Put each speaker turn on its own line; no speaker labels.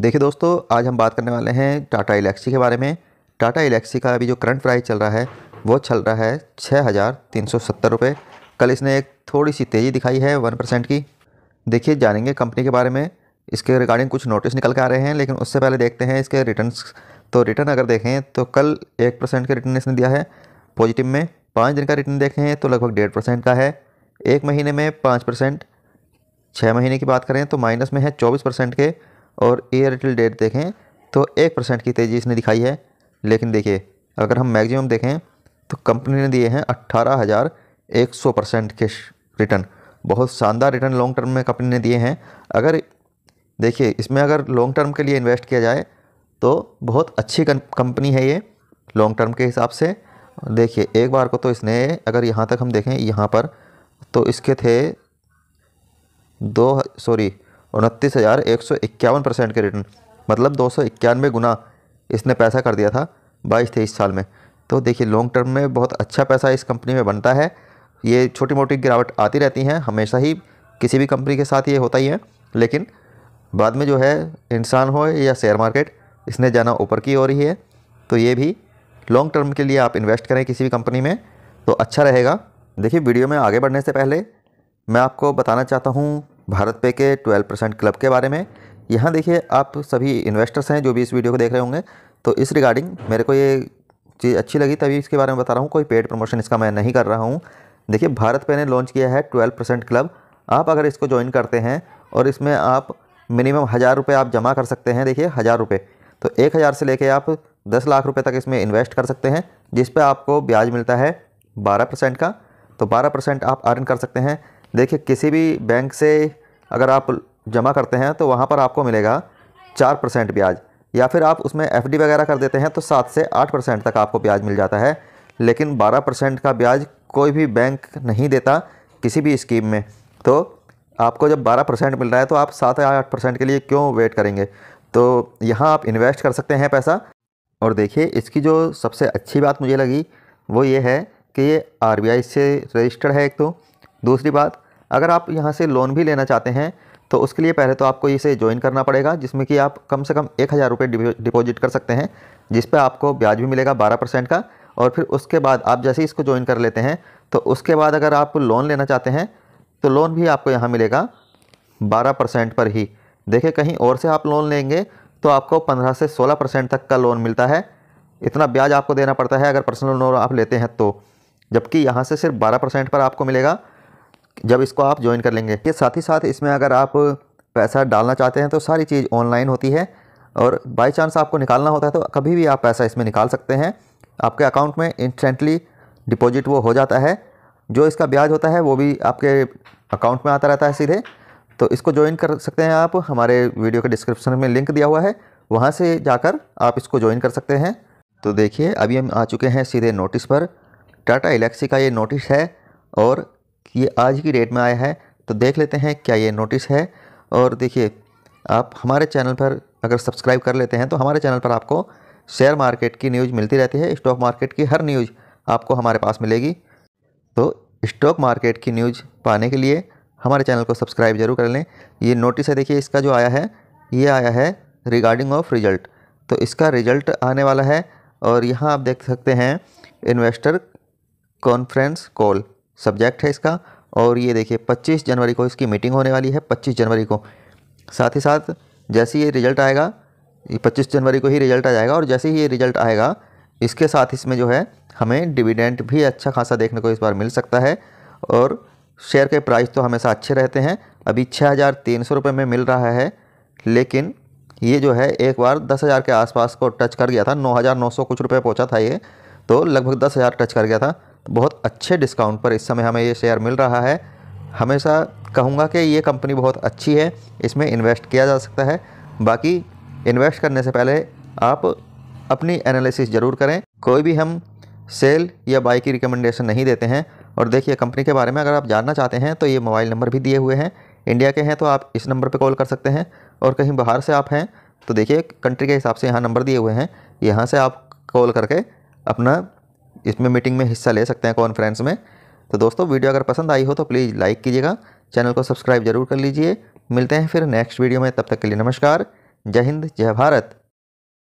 देखिए दोस्तों आज हम बात करने वाले हैं टाटा इलेक्सी के बारे में टाटा इलेक्सी का अभी जो करंट प्राइस चल रहा है वो चल रहा है छः हज़ार तीन सौ सत्तर रुपये कल इसने एक थोड़ी सी तेज़ी दिखाई है वन परसेंट की देखिए जानेंगे कंपनी के बारे में इसके रिगार्डिंग कुछ नोटिस निकल के आ रहे हैं लेकिन उससे पहले देखते हैं इसके रिटर्न तो रिटर्न अगर देखें तो कल एक परसेंट का रिटर्न इसने दिया है पॉजिटिव में पाँच दिन का रिटर्न देखें तो लगभग डेढ़ परसेंट का है एक महीने में पाँच परसेंट छः महीने की बात करें तो माइनस में है चौबीस परसेंट के और एयरटेल डेट देखें तो एक परसेंट की तेज़ी इसने दिखाई है लेकिन देखिए अगर हम मैक्सिमम देखें तो कंपनी ने दिए हैं अट्ठारह हज़ार एक सौ परसेंट के रिटर्न बहुत शानदार रिटर्न लॉन्ग टर्म में कंपनी ने दिए हैं अगर देखिए इसमें अगर लॉन्ग टर्म के लिए इन्वेस्ट किया जाए तो बहुत अच्छी कंपनी है ये लॉन्ग टर्म के हिसाब से देखिए एक बार को तो इसने अगर यहाँ तक हम देखें यहाँ पर तो इसके थे दो सॉरी उनतीस हज़ार एक सौ इक्यावन परसेंट के रिटर्न मतलब दो सौ इक्यानवे गुना इसने पैसा कर दिया था बाईस तेईस साल में तो देखिए लॉन्ग टर्म में बहुत अच्छा पैसा इस कंपनी में बनता है ये छोटी मोटी गिरावट आती रहती हैं हमेशा ही किसी भी कंपनी के साथ ये होता ही है लेकिन बाद में जो है इंसान हो या शेयर मार्केट इसने जाना ऊपर की हो रही है तो ये भी लॉन्ग टर्म के लिए आप इन्वेस्ट करें किसी भी कंपनी में तो अच्छा रहेगा देखिए वीडियो में आगे बढ़ने से पहले मैं आपको बताना चाहता हूँ भारत पे के 12 परसेंट क्लब के बारे में यहाँ देखिए आप सभी इन्वेस्टर्स हैं जो भी इस वीडियो को देख रहे होंगे तो इस रिगार्डिंग मेरे को ये चीज़ अच्छी लगी तभी इसके बारे में बता रहा हूँ कोई पेड प्रमोशन इसका मैं नहीं कर रहा हूँ देखिए भारत पे ने लॉन्च किया है ट्वेल्व परसेंट क्लब आप अगर इसको ज्वाइन करते हैं और इसमें आप मिनिमम हज़ार रुपये आप जमा कर सकते हैं देखिए हज़ार रुपये तो एक हज़ार से लेके आप दस लाख रुपये तक इसमें इन्वेस्ट कर सकते हैं जिस पे आपको ब्याज मिलता है बारह परसेंट का तो बारह परसेंट आप अर्न कर सकते हैं देखिए किसी भी बैंक से अगर आप जमा करते हैं तो वहाँ पर आपको मिलेगा चार परसेंट ब्याज या फिर आप उसमें एफ वगैरह कर देते हैं तो सात से आठ परसेंट तक आपको ब्याज मिल जाता है लेकिन बारह परसेंट का ब्याज कोई भी बैंक नहीं देता किसी भी स्कीम में तो आपको जब बारह परसेंट मिल रहा है तो आप सात या आठ परसेंट के लिए क्यों वेट करेंगे तो यहाँ आप इन्वेस्ट कर सकते हैं पैसा और देखिए इसकी जो सबसे अच्छी बात मुझे लगी वो ये है कि ये आर से रजिस्टर्ड है एक तो दूसरी बात अगर आप यहाँ से लोन भी लेना चाहते हैं तो उसके लिए पहले तो आपको इसे ज्वाइन करना पड़ेगा जिसमें कि आप कम से कम एक हज़ार रुपये डिपॉजिट कर सकते हैं जिस पर आपको ब्याज भी मिलेगा बारह परसेंट का और फिर उसके बाद आप जैसे ही इसको ज्वाइन कर लेते हैं तो उसके बाद अगर आप लोन लेना चाहते हैं तो लोन भी आपको यहाँ मिलेगा बारह परसेंट पर ही देखिए कहीं और से आप लोन लेंगे तो आपको पंद्रह से सोलह परसेंट तक का लोन मिलता है इतना ब्याज आपको देना पड़ता है अगर पर्सनल लोन आप लेते हैं तो जबकि यहाँ से सिर्फ बारह परसेंट पर आपको मिलेगा जब इसको आप ज्वाइन कर लेंगे ये साथ ही साथ इसमें अगर आप पैसा डालना चाहते हैं तो सारी चीज़ ऑनलाइन होती है और बाई चांस आपको निकालना होता है तो कभी भी आप पैसा इसमें निकाल सकते हैं आपके अकाउंट में इंस्टेंटली डिपॉजिट वो हो जाता है जो इसका ब्याज होता है वो भी आपके अकाउंट में आता रहता है सीधे तो इसको ज्वाइन कर सकते हैं आप हमारे वीडियो के डिस्क्रिप्शन में लिंक दिया हुआ है वहाँ से जाकर आप इसको ज्वाइन कर सकते हैं तो देखिए अभी हम आ चुके हैं सीधे नोटिस पर टाटा एलेक्सी का ये नोटिस है और ये आज की डेट में आया है तो देख लेते हैं क्या ये नोटिस है और देखिए आप हमारे चैनल पर अगर सब्सक्राइब कर लेते हैं तो हमारे चैनल पर आपको शेयर मार्केट की न्यूज़ मिलती रहती है स्टॉक मार्केट की हर न्यूज़ आपको हमारे पास मिलेगी तो स्टॉक मार्केट की न्यूज़ पाने के लिए हमारे चैनल को सब्सक्राइब जरूर कर लें ये नोटिस है देखिए इसका जो आया है ये आया है रिगार्डिंग ऑफ रिजल्ट तो इसका रिजल्ट आने वाला है और यहाँ आप देख सकते हैं इन्वेस्टर कॉन्फ्रेंस कॉल सब्जेक्ट है इसका और ये देखिए 25 जनवरी को इसकी मीटिंग होने वाली है 25 जनवरी को साथ ही साथ जैसे ये रिज़ल्ट आएगा ये 25 जनवरी को ही रिज़ल्ट आ जाएगा और जैसे ही ये रिज़ल्ट आएगा इसके साथ इसमें जो है हमें डिविडेंट भी अच्छा खासा देखने को इस बार मिल सकता है और शेयर के प्राइस तो हमेशा अच्छे रहते हैं अभी छः हज़ार तीन सौ रुपये में मिल रहा है लेकिन ये जो है एक बार दस हज़ार के आसपास को टच कर गया था नौ हज़ार नौ सौ कुछ रुपये पहुंचा था ये तो लगभग दस हज़ार टच कर गया था बहुत अच्छे डिस्काउंट पर इस समय हमें ये शेयर मिल रहा है हमेशा कहूँगा कि ये कंपनी बहुत अच्छी है इसमें इन्वेस्ट किया जा सकता है बाकी इन्वेस्ट करने से पहले आप अपनी एनालिसिस ज़रूर करें कोई भी हम सेल या बाई की रिकमेंडेशन नहीं देते हैं और देखिए कंपनी के बारे में अगर आप जानना चाहते हैं तो ये मोबाइल नंबर भी दिए हुए हैं इंडिया के हैं तो आप इस नंबर पर कॉल कर सकते हैं और कहीं बाहर से आप हैं तो देखिए कंट्री के हिसाब से यहाँ नंबर दिए हुए हैं यहाँ से आप कॉल करके अपना इसमें मीटिंग में हिस्सा ले सकते हैं कॉन्फ्रेंस में तो दोस्तों वीडियो अगर पसंद आई हो तो प्लीज़ लाइक कीजिएगा चैनल को सब्सक्राइब जरूर कर लीजिए मिलते हैं फिर नेक्स्ट वीडियो में तब तक के लिए नमस्कार जय हिंद जय भारत